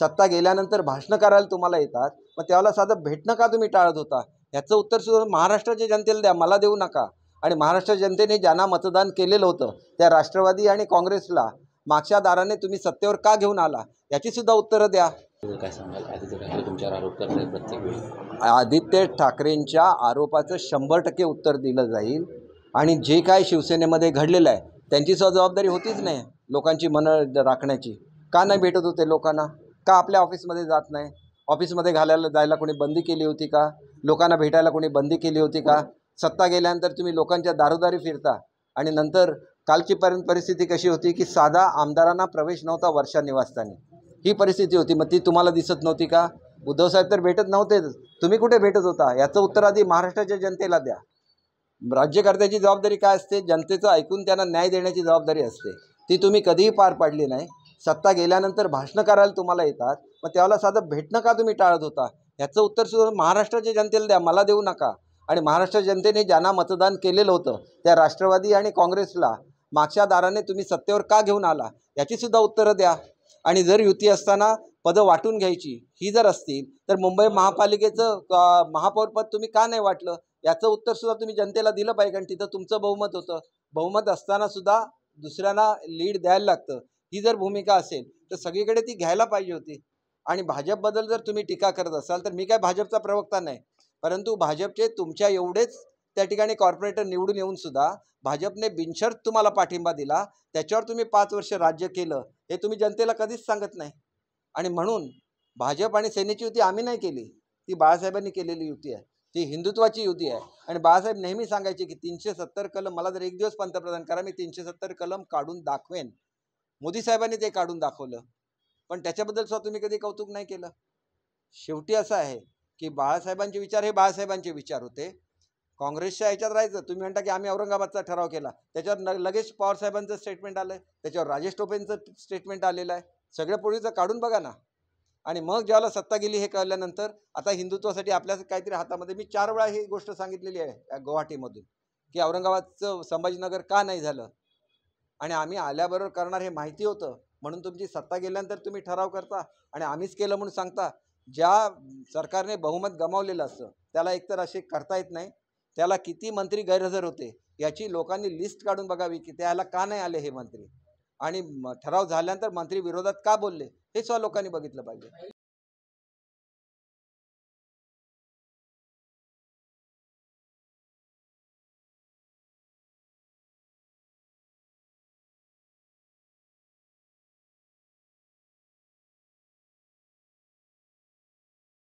सत्ता गेल्यानंतर भाषणं करायला तुम्हाला येतात मग त्यावेळेला साधं भेटणं का तुम्ही टाळत होता ह्याचं उत्तर सुद्धा महाराष्ट्राच्या जनतेला द्या मला देऊ नका आणि महाराष्ट्र जनतेने ज्यांना मतदान केलेलं होतं त्या राष्ट्रवादी आणि काँग्रेसला मागच्या दाराने तुम्ही सत्तेवर का घेऊन आला याची सुद्धा उत्तरं द्या काय सांगाल आदित्य ठाकरे तुमच्यावर आरोप करतात प्रत्येक वेळी आदित्य ठाकरेंच्या आरोपाचं शंभर टक्के उत्तर दिलं जाईल आणि जे काय शिवसेनेमध्ये घडलेलं आहे त्यांची सुद्धा जबाबदारी होतीच नाही लोकांची मनं राखण्याची का नाही भेटत होते लोकांना का आपल्या ऑफिसमध्ये जात नाही ऑफिसमध्ये घालायला जायला कोणी बंदी केली होती का लोकांना भेटायला कोणी बंदी केली होती का सत्ता गेल्यानंतर तुम्ही लोकांच्या दारोदारी फिरता आणि नंतर कालची पर्यंत परिस्थिती कशी होती की साधा आमदारांना प्रवेश नव्हता वर्षा निवासस्थानी ही परिस्थिती होती मग ती तुम्हाला दिसत नव्हती का उद्धवसाहेब तर भेटत नव्हतेच तुम्ही कुठे भेटत होता याचं उत्तर आधी महाराष्ट्राच्या जनतेला द्या राज्यकर्त्याची जबाबदारी काय असते जनतेचं ऐकून त्यांना न्याय देण्याची जबाबदारी असते ती तुम्ही कधीही पार पाडली नाही सत्ता गेल्यानंतर भाषण करायला तुम्हाला येतात मग त्याला साधं भेटणं का तुम्ही टाळत होता ह्याचं उत्तर सुद्धा महाराष्ट्राच्या जनतेला द्या मला देऊ नका आणि महाराष्ट्र जनतेने ज्यांना मतदान केलेलं होतं त्या राष्ट्रवादी आणि काँग्रेसला मागच्या दाराने तुम्ही सत्तेवर का घेऊन आला याचीसुद्धा उत्तरं द्या आणि जर युती असताना पदं वाटून घ्यायची ही जर असतील तर मुंबई महापालिकेचं महापौरपद तुम्ही का नाही वाटलं याचं उत्तरसुद्धा तुम्ही जनतेला दिलं पाहिजे कारण तिथं तुमचं बहुमत होतं बहुमत असतानासुद्धा दुसऱ्यांना लीड द्यायला लागतं ही जर भूमिका असेल तर सगळीकडे ती घ्यायला पाहिजे होती आणि भाजपबद्दल जर तुम्ही टीका करत असाल तर मी काय भाजपचा प्रवक्ता नाही परंतु भाजपचे तुमच्या एवढेच त्या ठिकाणी कॉर्पोरेटर निवडून येऊन सुद्धा भाजपने बिनशर्त तुम्हाला पाठिंबा दिला त्याच्यावर तुम्ही पाच वर्ष राज्य केलं हे तुम्ही जनतेला कधीच सांगत नाही आणि म्हणून भाजप आणि सेनेची युती आम्ही नाही केली ती बाळासाहेबांनी केलेली युती आहे ती हिंदुत्वाची युती आहे आणि बाळासाहेब नेहमी सांगायचे की तीनशे सत्तर कलम मला जर एक दिवस पंतप्रधान करा मी तीनशे सत्तर कलम काढून दाखवेन मोदी साहेबांनी ते काढून दाखवलं पण त्याच्याबद्दल सुद्धा तुम्ही कधी कौतुक नाही केलं शेवटी असं आहे की बाळासाहेबांचे विचार हे बाळासाहेबांचे विचार होते काँग्रेसच्या ह्याच्यात राहायचं तुम्ही म्हणता की आम्ही औरंगाबादचा ठराव केला त्याच्यावर न लगेच पवारसाहेबांचं स्टेटमेंट आलं आहे त्याच्यावर राजेश टोपेंचं स्टेटमेंट आलेलं आहे सगळ्या पोळीचं काढून बघा ना आणि मग ज्याला सत्ता गेली हे कळल्यानंतर आता हिंदुत्वासाठी आपल्या काहीतरी हातामध्ये मी चार वेळा ही गोष्ट सांगितलेली आहे गुवाहाटीमधून की औरंगाबादचं संभाजीनगर का नाही झालं आणि आम्ही आल्याबरोबर करणार हे माहिती होतं म्हणून तुमची सत्ता गेल्यानंतर तुम्ही ठराव करता आणि आम्हीच केलं म्हणून सांगता ज्या सरकारने बहुमत गमावलेलं असतं त्याला एकतर असे करता येत नाही त्याला किती मंत्री गैरहजर होते याची लोकांनी लिस्ट काढून बघावी की त्याला का नाही आले हे मंत्री आणि ठराव झाल्यानंतर मंत्री विरोधात का बोलले हे सुद्धा लोकांनी बघितलं पाहिजे